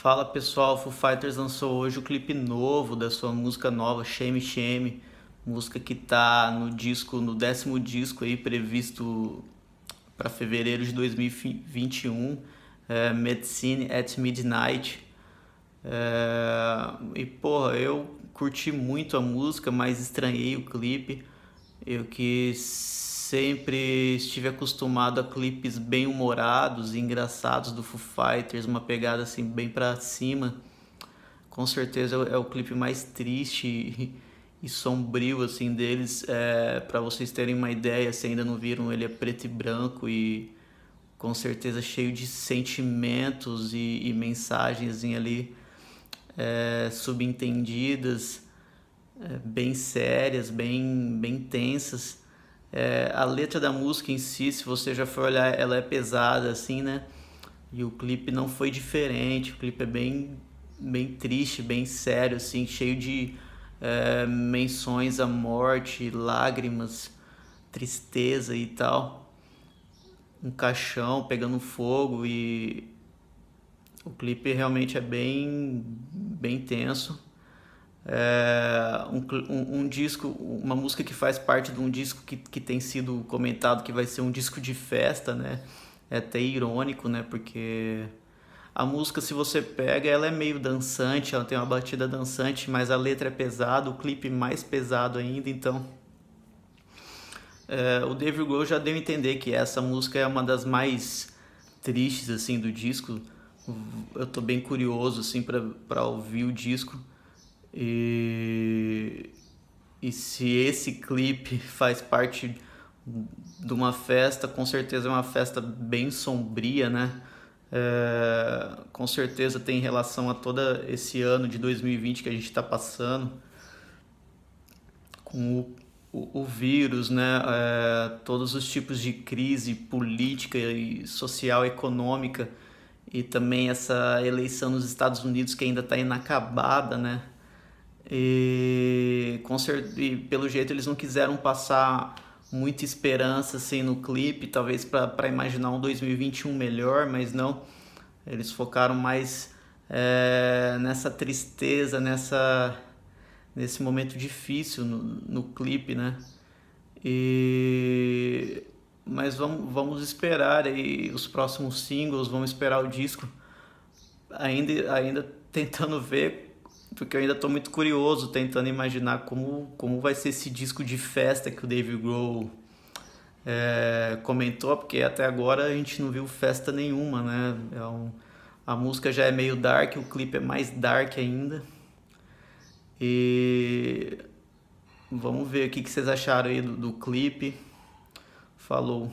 Fala pessoal, Foo Fighters lançou hoje o clipe novo da sua música nova, Shame Shame, música que tá no disco, no décimo disco aí previsto para fevereiro de 2021, é, Medicine at Midnight. É, e porra, eu curti muito a música, mas estranhei o clipe. Eu quis sempre estive acostumado a clipes bem humorados, e engraçados do Foo Fighters, uma pegada assim bem para cima. Com certeza é, é o clipe mais triste e sombrio assim deles é, para vocês terem uma ideia se ainda não viram ele é preto e branco e com certeza cheio de sentimentos e, e mensagens ali é, subentendidas é, bem sérias bem bem tensas é, a letra da música em si, se você já for olhar, ela é pesada, assim, né? E o clipe não foi diferente. O clipe é bem, bem triste, bem sério, assim, cheio de é, menções à morte, lágrimas, tristeza e tal. Um caixão pegando fogo e o clipe realmente é bem, bem tenso é, um, um, um, disco, uma música que faz parte de um disco que, que tem sido comentado que vai ser um disco de festa, né? É até irônico, né? Porque a música, se você pega, ela é meio dançante, ela tem uma batida dançante, mas a letra é pesada, o clipe mais pesado ainda, então. É, o David Grohl já deu a entender que essa música é uma das mais tristes assim do disco. Eu tô bem curioso assim para ouvir o disco. E, e se esse clipe faz parte de uma festa, com certeza é uma festa bem sombria, né? É, com certeza tem relação a todo esse ano de 2020 que a gente está passando com o, o, o vírus, né? É, todos os tipos de crise política e social, econômica e também essa eleição nos Estados Unidos que ainda está inacabada, né? E, com certeza, e pelo jeito eles não quiseram passar muita esperança assim no clipe, talvez para imaginar um 2021 melhor, mas não. Eles focaram mais é, nessa tristeza, nessa nesse momento difícil no, no clipe, né? E mas vamos, vamos esperar aí os próximos singles, vamos esperar o disco. Ainda ainda tentando ver porque eu ainda estou muito curioso tentando imaginar como, como vai ser esse disco de festa que o Dave Grohl é, comentou, porque até agora a gente não viu festa nenhuma, né? É um, a música já é meio dark, o clipe é mais dark ainda. E vamos ver o que, que vocês acharam aí do, do clipe. Falou.